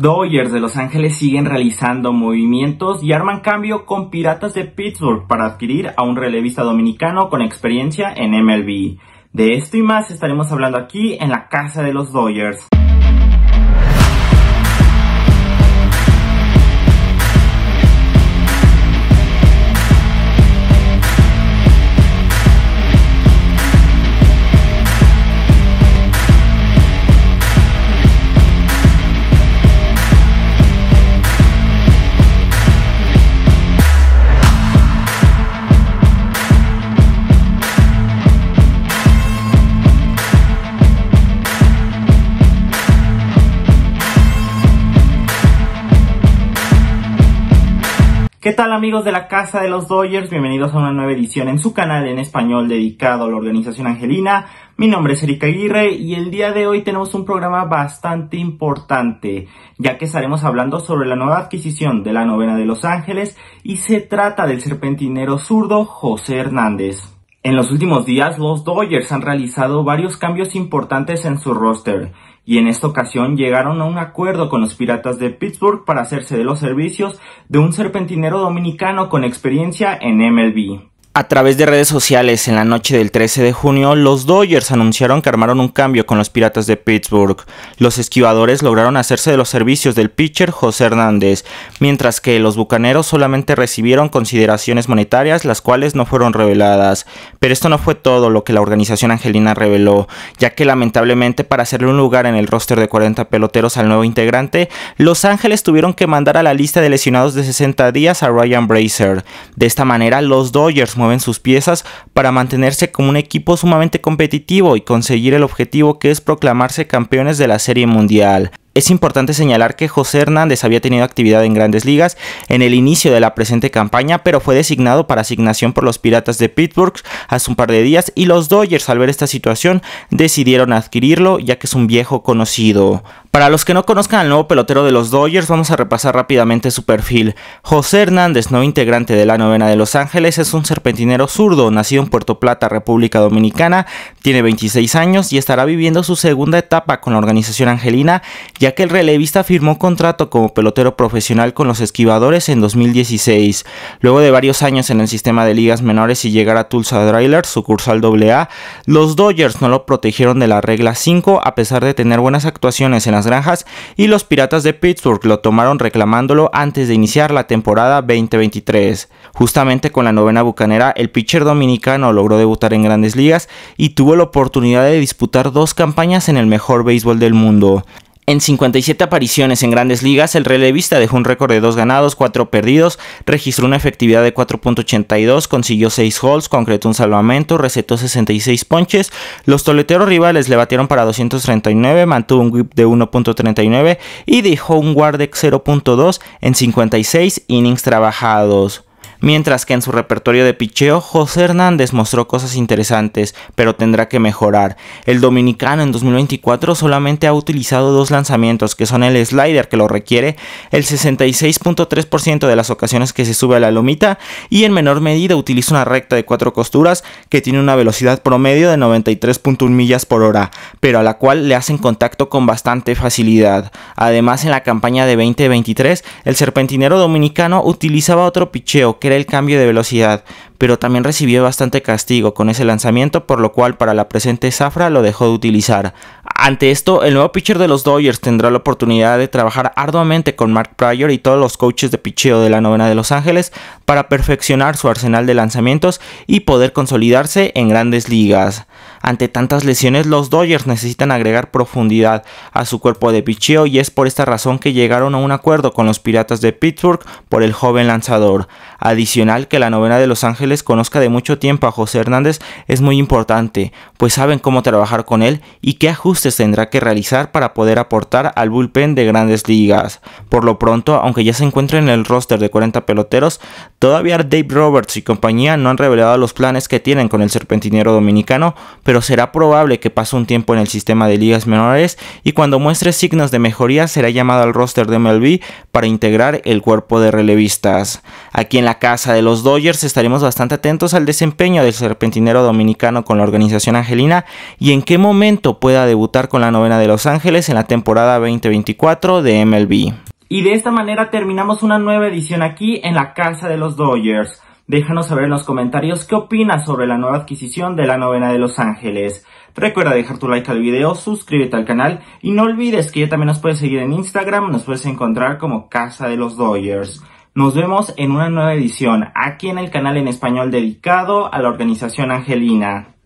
Dodgers de Los Ángeles siguen realizando movimientos y arman cambio con Piratas de Pittsburgh para adquirir a un relevista dominicano con experiencia en MLB. De esto y más estaremos hablando aquí en la casa de los Dodgers. ¿Qué tal amigos de la Casa de los Dodgers? Bienvenidos a una nueva edición en su canal en español dedicado a la organización angelina. Mi nombre es Erika Aguirre y el día de hoy tenemos un programa bastante importante, ya que estaremos hablando sobre la nueva adquisición de la novena de Los Ángeles y se trata del serpentinero zurdo José Hernández. En los últimos días los Dodgers han realizado varios cambios importantes en su roster y en esta ocasión llegaron a un acuerdo con los Piratas de Pittsburgh para hacerse de los servicios de un serpentinero dominicano con experiencia en MLB. A través de redes sociales, en la noche del 13 de junio, los Dodgers anunciaron que armaron un cambio con los Piratas de Pittsburgh. Los esquivadores lograron hacerse de los servicios del pitcher José Hernández, mientras que los Bucaneros solamente recibieron consideraciones monetarias, las cuales no fueron reveladas. Pero esto no fue todo lo que la organización angelina reveló, ya que lamentablemente para hacerle un lugar en el roster de 40 peloteros al nuevo integrante, Los Ángeles tuvieron que mandar a la lista de lesionados de 60 días a Ryan Bracer. De esta manera, los Dodgers en sus piezas para mantenerse como un equipo sumamente competitivo y conseguir el objetivo que es proclamarse campeones de la Serie Mundial. Es importante señalar que José Hernández había tenido actividad en grandes ligas en el inicio de la presente campaña, pero fue designado para asignación por los Piratas de Pittsburgh hace un par de días y los Dodgers al ver esta situación decidieron adquirirlo ya que es un viejo conocido. Para los que no conozcan al nuevo pelotero de los Dodgers, vamos a repasar rápidamente su perfil. José Hernández, no integrante de la novena de Los Ángeles, es un serpentinero zurdo, nacido en Puerto Plata, República Dominicana, tiene 26 años y estará viviendo su segunda etapa con la organización angelina, ya que el relevista firmó contrato como pelotero profesional con los esquivadores en 2016. Luego de varios años en el sistema de ligas menores y llegar a Tulsa Driller, sucursal AA, los Dodgers no lo protegieron de la regla 5 a pesar de tener buenas actuaciones en la granjas y los Piratas de Pittsburgh lo tomaron reclamándolo antes de iniciar la temporada 2023. Justamente con la novena bucanera, el pitcher dominicano logró debutar en grandes ligas y tuvo la oportunidad de disputar dos campañas en el mejor béisbol del mundo. En 57 apariciones en grandes ligas, el relevista dejó un récord de 2 ganados, 4 perdidos, registró una efectividad de 4.82, consiguió 6 holes, concretó un salvamento, recetó 66 ponches. Los toleteros rivales le batieron para 239, mantuvo un whip de 1.39 y dejó un guard 0.2 en 56 innings trabajados. Mientras que en su repertorio de picheo, José Hernández mostró cosas interesantes, pero tendrá que mejorar. El dominicano en 2024 solamente ha utilizado dos lanzamientos, que son el slider que lo requiere el 66.3% de las ocasiones que se sube a la lomita y en menor medida utiliza una recta de cuatro costuras que tiene una velocidad promedio de 93.1 millas por hora, pero a la cual le hacen contacto con bastante facilidad. Además, en la campaña de 2023, el serpentinero dominicano utilizaba otro picheo que el cambio de velocidad, pero también recibió bastante castigo con ese lanzamiento, por lo cual para la presente zafra lo dejó de utilizar. Ante esto, el nuevo pitcher de los Dodgers tendrá la oportunidad de trabajar arduamente con Mark Pryor y todos los coaches de pitcheo de la novena de Los Ángeles para perfeccionar su arsenal de lanzamientos y poder consolidarse en grandes ligas. Ante tantas lesiones, los Dodgers necesitan agregar profundidad a su cuerpo de pitcheo y es por esta razón que llegaron a un acuerdo con los Piratas de Pittsburgh por el joven lanzador. Adicional que la novena de Los Ángeles les conozca de mucho tiempo a José Hernández es muy importante, pues saben cómo trabajar con él y qué ajustes tendrá que realizar para poder aportar al bullpen de grandes ligas. Por lo pronto, aunque ya se encuentra en el roster de 40 peloteros, todavía Dave Roberts y compañía no han revelado los planes que tienen con el serpentinero dominicano, pero será probable que pase un tiempo en el sistema de ligas menores y cuando muestre signos de mejoría será llamado al roster de MLB para integrar el cuerpo de relevistas. Aquí en la casa de los Dodgers estaremos bastante bastante atentos al desempeño del serpentinero dominicano con la organización angelina y en qué momento pueda debutar con la novena de Los Ángeles en la temporada 2024 de MLB. Y de esta manera terminamos una nueva edición aquí en la Casa de los Dodgers. Déjanos saber en los comentarios qué opinas sobre la nueva adquisición de la novena de Los Ángeles. Recuerda dejar tu like al video, suscríbete al canal y no olvides que ya también nos puedes seguir en Instagram, nos puedes encontrar como Casa de los Dodgers. Nos vemos en una nueva edición aquí en el canal en español dedicado a la organización angelina.